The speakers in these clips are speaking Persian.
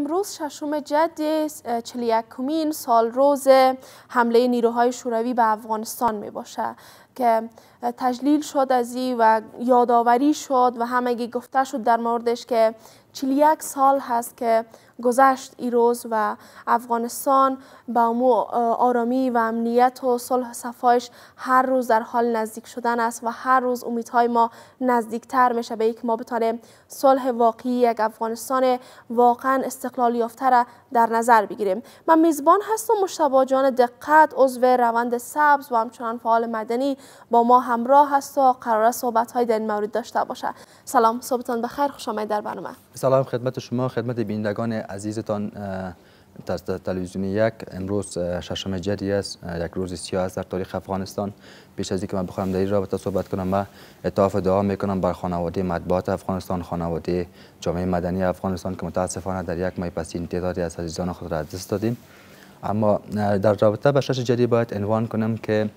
امروز ششم جد 41 کمین سال روز حمله نیروهای شوروی به افغانستان می باشه که تجلیل شد از ای و یادآوری شد و همگی گفته شد در موردش که 41 سال هست که گذشت ایروز و افغانستان با مو آرامی و امنیت و صلح صفایش هر روز در حال نزدیک شدن است و هر روز امیدهای ما نزدیکتر میشه به یک ما بتانیم صلح واقعی یک افغانستان واقعا استقلال یافته در نظر بگیریم من میزبان هستم مشتبه جان دقت عضو روند سبز و همچنان فعال مدنی با ما همراه هست و قرار صحبت های در مورد داشته باشه سلام صبحتان بخیر خوش آمدید در برنامه سلام خدمت شما خدمت بینندگان عزیزتان در تلویزیون یک امروز ششم جدی است یک روز سیاه است در تاریخ افغانستان پیش از اینکه من بخوام در این رابطه صحبت کنم من اطاف دعا میکنم بر خانواده مطبوعات افغانستان خانواده جامعه مدنی افغانستان که متاسفانه در یک ماه پسین تعدادی از عزیزان خود را دست دادیم اما در رابطه به شش جدی باید عنوان کنم که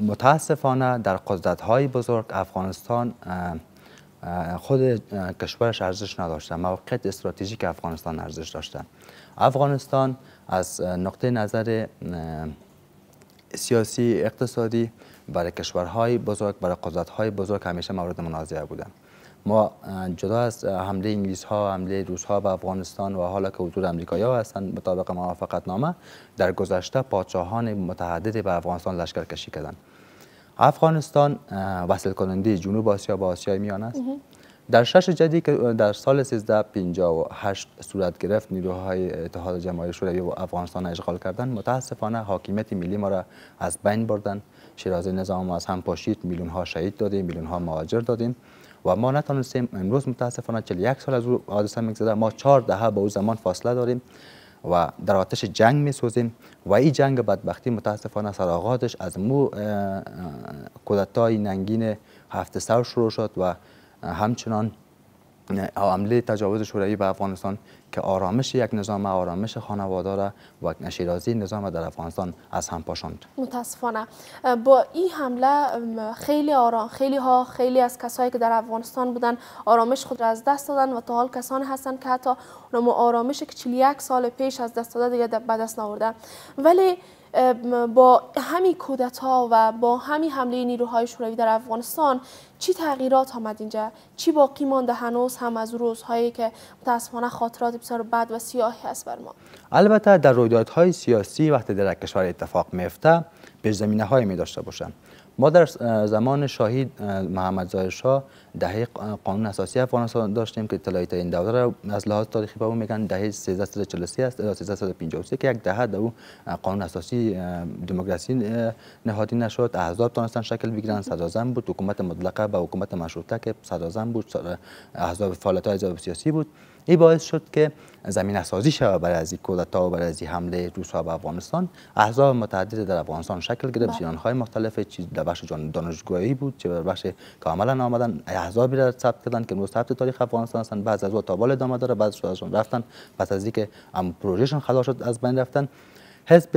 متاسفانه در قدرت های بزرگ افغانستان خود کشورش ارزش نداشته موقعیت استراتژیک افغانستان ارزش داشت افغانستان از نقطه نظر سیاسی اقتصادی برای کشورهای بزرگ برای های بزرگ همیشه مورد منازعه بود ما جدا از حمله انگلیس ها حمله روس ها به افغانستان و حالا که حضور امریکایی ها هستند مطابق موافقت نامه در گذشته پادشاهان متعددی به افغانستان لشکر کشی کردند افغانستان وصل کننده جنوب آسیا با آسیا میان است در شش جدی که در سال 1358 صورت گرفت نیروهای اتحاد جماهیر شوروی و افغانستان را اشغال کردند متاسفانه حاکمیت ملی ما را از بین بردن شیرازه نظام ما از هم پاشید میلیون ها شهید دادیم میلیون ها مهاجر دادیم و ما نتونستیم امروز متاسفانه 41 سال از او حادثه میگذره ما 4 دهه به او زمان فاصله داریم و در آتش جنگ می سوزیم و این جنگ بدبختی متاسفانه سراغادش از مو کودتای ننگین هفته سر شروع شد و همچنان عمله تجاوز شوروی به افغانستان که آرامش یک نظام آرامش را و شیرازی نظام در افغانستان از هم پاشاند متاسفانه با این حمله خیلی آرام خیلی ها خیلی از کسایی که در افغانستان بودن آرامش خود را از دست دادن و تا حال کسانی هستند که حتی آرامش که 41 سال پیش از دست داده دیگه به دست ولی با همین کودتا و با همین حمله نیروهای شوروی در افغانستان چی تغییرات آمد اینجا چی باقی مانده هنوز هم از روزهایی که متاسفانه خاطرات بسیار بد و سیاهی است بر ما البته در رویدادهای سیاسی وقتی در کشور اتفاق میفته به زمینه های می داشته باشند ما در زمان شاهید محمد زاهر شاه دهه قانون اساسی افغانستان داشتیم که اطلاعات این دوره را از لحاظ تاریخی به میگن دهه 1343 است 1353 که یک دهه در قانون اساسی دموکراسی نهادی نشد احزاب تونستن شکل بگیرن صدازم بود حکومت مطلقه به حکومت مشروطه که صدازن بود احزاب فعالیت احزاب سیاسی بود ای باعث شد که زمین سازی شود برای از کودتا و برای از حمله روسا به افغانستان احزاب متعدد در افغانستان شکل گرفت بله. های مختلف چیز بخش دانشگاهی بود چه بر بخش کاملا آمدن احزاب را ثبت کردن که نو ثبت تاریخ افغانستان هستند بعض از او تابال ادامه داره بعض اون رفتن پس از اینکه ام پروژهشون خلاص شد از بین رفتن حزب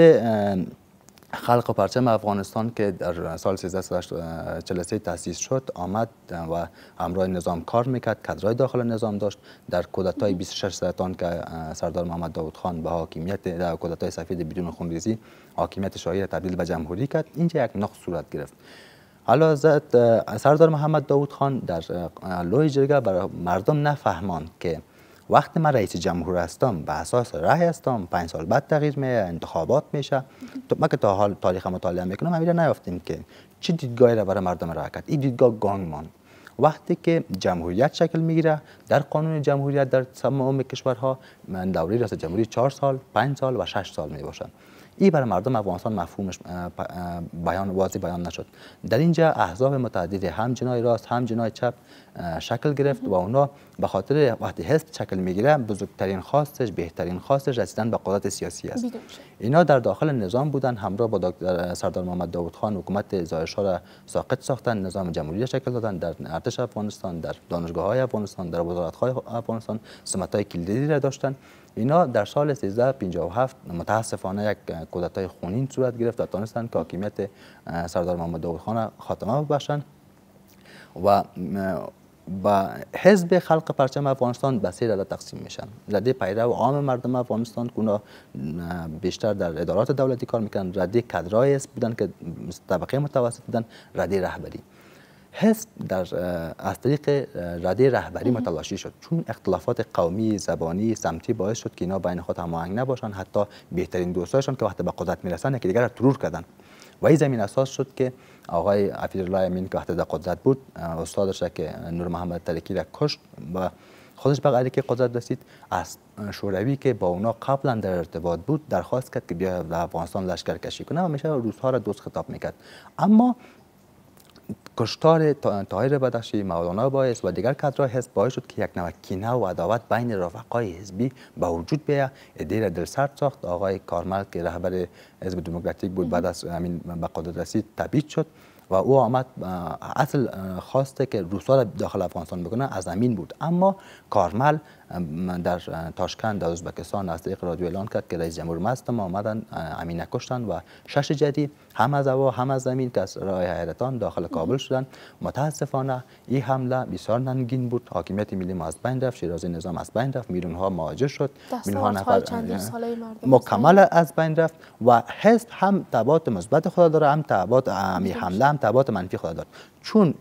خلق و پرچم افغانستان که در سال 1343 تاسیس شد آمد و همراه نظام کار میکرد کدرهای داخل نظام داشت در های 26 سرطان که سردار محمد داود خان به حاکمیت در های سفید بدون خونریزی حاکمیت شاهی را تبدیل به جمهوری کرد اینجا یک نقص صورت گرفت حالا سردار محمد داود خان در لوی جرگه برای مردم نفهمان که وقتی من رئیس جمهور هستم به اساس رأی هستم پنج سال بعد تغییر می انتخابات میشه تو ما که تا حال تاریخ مطالعه میکنم همیشه نیافتیم که چه دیدگاهی را برای مردم را کرد این دیدگاه گانگ ماند وقتی که جمهوریت شکل میگیره در قانون جمهوریت در تمام کشورها دوره ریاست جمهوری چهار سال پنج سال و شش سال می این برای مردم افغانستان مفهومش بیان واضح بیان نشد در اینجا احزاب متعددی هم جنای راست هم جنای چپ شکل گرفت و اونا به خاطر وقتی حزب شکل میگیره بزرگترین خواستش بهترین خواستش رسیدن به قدرت سیاسی است اینا در داخل نظام بودن همراه با دکتر سردار محمد داوود خان حکومت زایشا را ساقط ساختن نظام جمهوری شکل دادن در ارتش افغانستان در دانشگاه های افغانستان در وزارت افغانستان سمت های کلیدی را داشتن اینا در سال 1357 متاسفانه یک کودتای خونین صورت گرفت و تانستن که حاکمیت سردار محمد داود خان خاتمه ببخشند و با حزب خلق پرچم افغانستان به سه دولت تقسیم میشن رده پیرو و عام مردم افغانستان که بیشتر در ادارات دولتی کار میکنن رده کدرای بودن که طبقه متوسط بودن رده رهبری حس در از طریق رده رهبری متلاشی شد چون اختلافات قومی زبانی سمتی باعث شد که اینا بین خود هماهنگ نباشن حتی بهترین دوستایشان که وقتی به قدرت میرسن یکی دیگر ترور کردن و این زمین اساس شد که آقای الله امین که وقتی در قدرت بود استادش که نور محمد ترکی را کشت و خودش به که قدرت رسید از شوروی که با اونا قبلا در ارتباط بود درخواست کرد که بیا افغانستان لشکر کشی کنه و میشه روزها را دوست خطاب میکرد اما کشتار تاهر بدخشی مولانا باعث و دیگر کادرها هست باعث شد که یک نوع کینه و عداوت بین رفقای حزبی به وجود بیا ایده را دلسرد ساخت آقای کارمل که رهبر حزب دموکراتیک بود بعد از امین به قدرت رسید تبعید شد و او آمد اصل خواسته که روسا را داخل افغانستان بکنه از امین بود اما کارمل در تاشکند در ازبکستان از طریق رادیو اعلان کرد که رئیس جمهور ماست ما آمدن امین کشتن و شش جدی هم از هوا هم از زمین که از راه حیرتان داخل کابل شدند متاسفانه این حمله بسیار ننگین بود حاکمیت ملی ما از بین رفت شیرازی نظام از بین رفت میلیون ها مهاجر شد میلیون ها نفر مکمل از بین رفت و حزب هم تبعات مثبت خود داره هم تبعات حمله هم تبعات منفی خود داره چون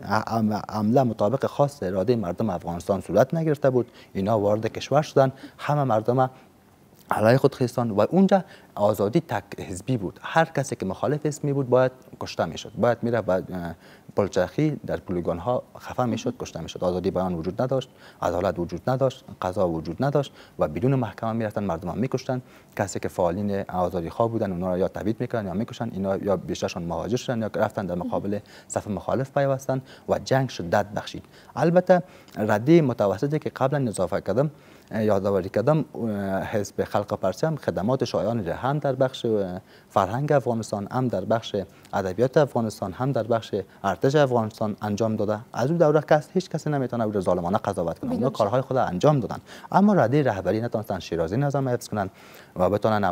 عمله مطابق خاص اراده مردم افغانستان صورت نگرفته بود اینا وارد کشور شدن همه مردم علی خود خیستان و اونجا آزادی تک حزبی بود هر کسی که مخالف اسمی بود باید کشته میشد باید میره و پلچرخی در پلیگان ها خفه میشد کشته میشد آزادی بیان وجود نداشت عدالت وجود نداشت قضا وجود نداشت و بدون محکمه میرفتن مردم هم کسی که فعالین آزادی خواه بودن اونا را یا تبیید میکردن یا میکشن اینا یا بیشترشون مهاجر شدن یا رفتن در مقابل صف مخالف پیوستن و جنگ شدت بخشید البته ردی متوسطی که قبلا اضافه کردم یادآوری کردم حزب خلق پرسی هم خدمات شایان را هم در بخش فرهنگ افغانستان هم در بخش ادبیات افغانستان هم در بخش ارتش افغانستان انجام داده از اون دوره کس هیچ کسی نمیتونه او ظالمانه قضاوت کنه اونها کارهای خود انجام دادن اما رده رهبری نتونستن شیرازی نظام حفظ کنن و بتونن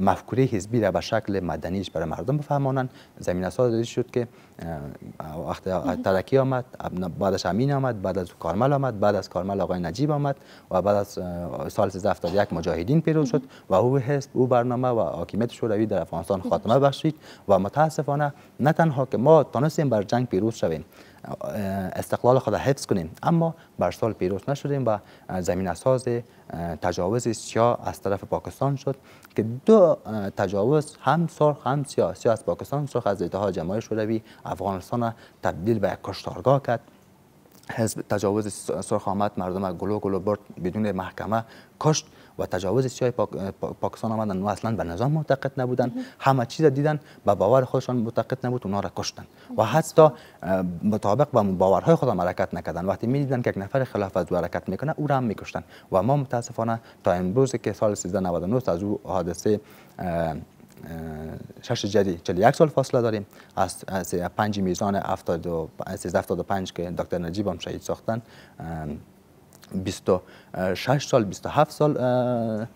مفکوره حزبی را به شکل مدنیش برای مردم بفهمانن زمین ساز شد که وقت ترکی آمد بعدش امین آمد بعد از کارمل آمد بعد از کارمل آقای نجیب آمد و بعد از سال یک مجاهدین پیروز شد و او حزب او برنامه و حاکمیت شوروی در افغانستان خاتمه بخشید و متاسفانه نه تنها که ما تانستیم بر جنگ پیروز شویم استقلال خود حفظ کنیم اما بر سال پیروز نشدیم و زمین ساز تجاوز سیا از طرف پاکستان شد که دو تجاوز هم سرخ هم سیاه سیاه از پاکستان سرخ از اتحاد جماهیر شوروی افغانستان تبدیل به کشتارگاه کرد حزب تجاوز سرخ آمد مردم گلو گلو برد بدون محکمه کشت و تجاوز سیاه پاکستان آمدن و اصلا به نظام معتقد نبودن همه چیز دیدن به باور خودشان معتقد نبود اونا را کشتن و حتی مطابق با باورهای خودم حرکت نکردن وقتی می دیدن که یک نفر خلاف از حرکت میکنه او را هم میکشتن و ما متاسفانه تا امروز که سال 1399 از او حادثه شش جدی 41 سال فاصله داریم از, از پنج میزان 75 که دکتر نجیب هم شهید ساختن 26 سال 27 سال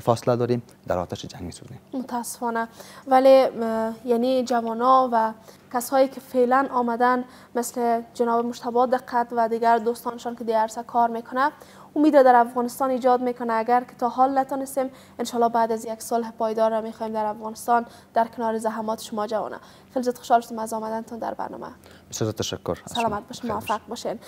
فاصله داریم در آتش جنگ میسوزیم متاسفانه ولی یعنی جوانا و کسایی که فعلا آمدن مثل جناب مشتبه دقت و دیگر دوستانشان که در کار میکنه امید در افغانستان ایجاد میکنه اگر که تا حال نتانستیم انشالله بعد از یک سال پایدار را میخوایم در افغانستان در کنار زحمات شما جوانه خیلی زیاد خوشحال شدم از آمدنتون در برنامه بسیار تشکر سلامت باشین موفق باشین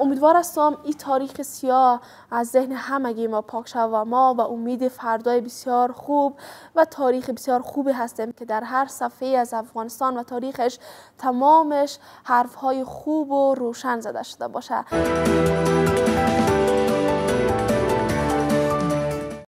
امیدوار هستم این تاریخ سیاه از ذهن همگی ما پاک شوه و ما و امید فردای بسیار خوب و تاریخ بسیار خوبی هستیم که در هر صفحه از افغانستان و تاریخش تمامش های خوب و روشن زده شده باشه